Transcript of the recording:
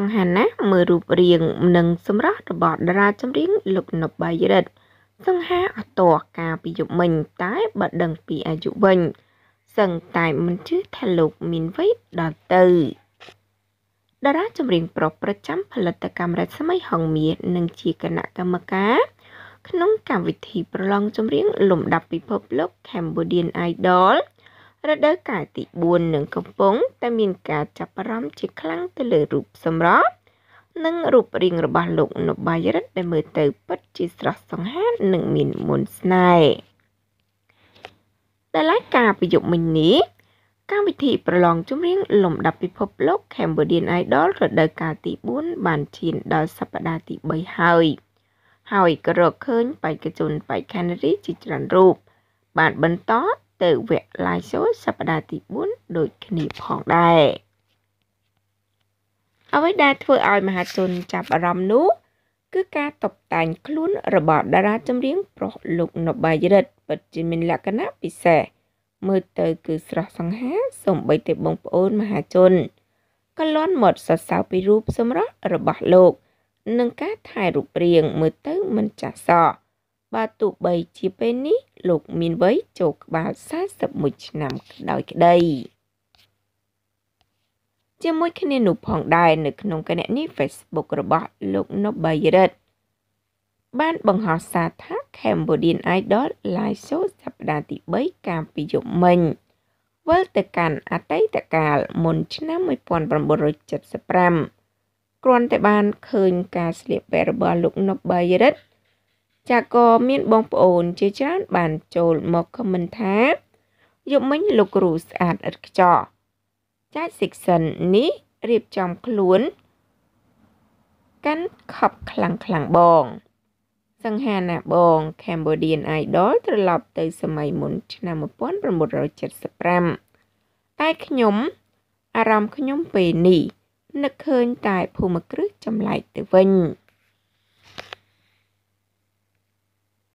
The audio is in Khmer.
តង្ហាណាមើលរូបរាងនិងសម្រស់របស់តារាចម្រៀងលោកនបៃរិទ្ធសង្ហាអត់តកាពីយប់មិញតែបើដឹងពីអាយុវិញ សឹងតែមិនជឿថាលោកមានវ័យដល់ទៅតារាចម្រៀងប្រុសប្រចាំផលិតកម្មរស្មីហងមាសនិងជាគណៈកម្មការក្នុងកម្មវិធីប្រឡងចម្រៀងលំដាប់ពិភពលោក Cambodian Idol រដូវកាលទី4នឹងកំពុងតែមានការចាប់អារម្មណ៍ជាខ្លាំងទៅលើរូបសម្រស់និងរូបរាងរបស់លោកនបាយរិទ្ធដែលមើលទៅពិតជាស្រស់សង្ហារនិងមានមន្តស្នេហ៍ដែលឡាយការពីយប់មិញនេះកម្មវិធីប្រឡងចម្រៀងលំដាប់ពិភពលោក Cambodian Idol រដូវកាលទី4បានឈានដល់សប្តាហ៍ទី3ហើយហើយក៏រកឃើញបេក្ខជនបេក្ខនារីជាច្រើនរូបបានបន្តទៅវគ្គ live show សប្តាហ៍ទី4ដូចគ្នាផងដែរអ្វីដែលធ្វើឲ្យមហាជន ចាប់អារម្មណ៍នោះ គឺ ការតុបតែងខ្លួនរបស់ តារាចម្រៀង ប្រុសលោកណបាយរិទ្ធពិតជាមានលក្ខណៈពិសេសមើលទៅ គឺ ស្រស់សង្ហាសម្បីតែបងប្អូន មហាជនក៏លន់មកសរសើរពីរូបសម្រស់របស់លោកនិងការថែរូបរាង មើលទៅមិនចាស់សក់បើទោះបីជាពេលនេះលោកមានវ័យចូលក្បាល41ឆ្នាំដោយក្តី ជាមួយ គ្នានោះផងដែរនៅ ក្នុងគណនី Facebook របស់លោក Nobayrit បានបង្ហោះសារថា Cambodian Idol Live Show សប្តាហ៍ទី3កាលពីយប់មិញវិលទៅកាន់អតីតកាលមុនឆ្នាំ1975គ្រាន់តែបានឃើញការស្លៀកពាក់របស់លោក Nobayrit ចាក៏មានបងប្អូនជាច្រើនបានចូលមកខមមិនថាយប់មិញលោកគ្រូស្អាតឥតខ្ចោះចាច់ section នេះរៀបចំខ្លួន កាន់ខប់ខ្លាំងខ្លាំងបងសង្ហាណាបង Cambodian Idol ត្រឡប់ទៅសម័យមុនឆ្នាំ1975តែខ្ញុំអារម្មណ៍ខ្ញុំពេលនេះនឹកឃើញតែភូមិគ្រឹះចម្លែកទៅវិញ